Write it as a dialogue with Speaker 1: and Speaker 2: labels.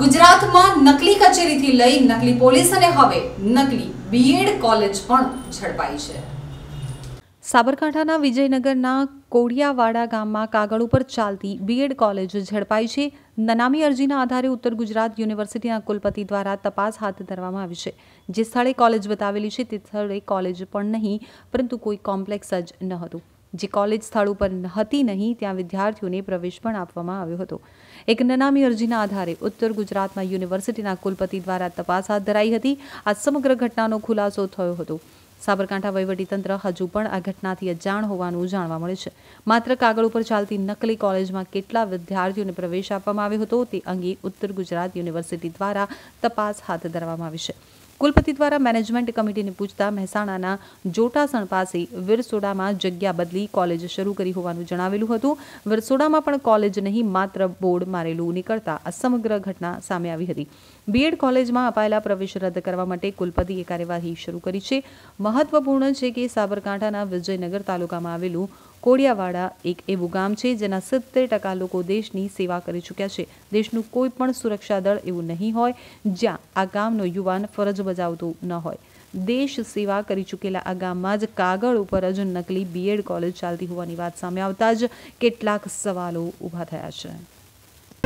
Speaker 1: ગુજરાતમાં નકલી કચેરીથી લઈ નકલી પોલીસ અને હવે નકલી બીએડ કોલેજ પણ ઝડપાઈ છે
Speaker 2: સાબરકાંઠાના વિજયનગરના કોડિયાવાડા ગામમાં કાગળ ઉપર ચાલતી બીએડ કોલેજ ઝડપાઈ છે નનામી અરજીના આધારે ઉત્તર ગુજરાત યુનિવર્સિટીના કુલપતિ દ્વારા તપાસ હાથ ધરવામાં આવી છે જે સ્થળે કોલેજ બતાવેલી છે તે સ્થળે કોલેજ પણ નહીં પરંતુ કોઈ કોમ્પ્લેક્સ જ ન હતું જે કોલેજ સ્થળ ઉપર હતી નહીં ત્યાં વિદ્યાર્થીઓને પ્રવેશ પણ આપવામાં આવ્યો હતો એક નનામી અરજીના આધારે ઉત્તર ગુજરાતમાં યુનિવર્સિટીના કુલપતિ દ્વારા તપાસ હાથ ધરાઈ હતી આ સમગ્ર ઘટનાનો ખુલાસો થયો હતો સાબરકાંઠા વહીવટીતંત્ર હજુ પણ આ ઘટનાથી અજાણ હોવાનું જાણવા મળે છે માત્ર કાગળ ઉપર ચાલતી નકલી કોલેજમાં કેટલા વિદ્યાર્થીઓને પ્રવેશ આપવામાં આવ્યો હતો તે અંગે ઉત્તર ગુજરાત યુનિવર્સિટી દ્વારા તપાસ હાથ ધરવામાં આવી છે કુલપતિ દ્વારા મેનેજમેન્ટ કમિટીને પૂછતા મહેસાણાના જોટાસણ પાસે વિરસોડામાં જગ્યા બદલી કોલેજ શરૂ કરી હોવાનું જણાવેલું હતું વિરસોડામાં પણ કોલેજ નહીં માત્ર બોર્ડ મારેલું નીકળતા આ સમગ્ર ઘટના સામે આવી હતી બીએડ કોલેજમાં અપાયેલા પ્રવેશ રદ કરવા માટે કુલપતિએ કાર્યવાહી શરૂ કરી છે મહત્વપૂર્ણ છે કે સાબરકાંઠાના વિજયનગર તાલુકામાં આવેલું કોડિયાવાડા એક એવું ગામ છે જેના સિત્તેર ટકા લોકો દેશની સેવા કરી ચૂક્યા છે દેશનું કોઈ પણ સુરક્ષા દળ એવું નહીં હોય જ્યાં આ ગામનો યુવાન ફરજ બજાવતું ન હોય દેશ સેવા કરી ચૂકેલા આ ગામમાં જ કાગળ ઉપર જ નકલી બીએડ કોલેજ ચાલતી હોવાની વાત સામે આવતા જ કેટલાક સવાલો ઊભા થયા છે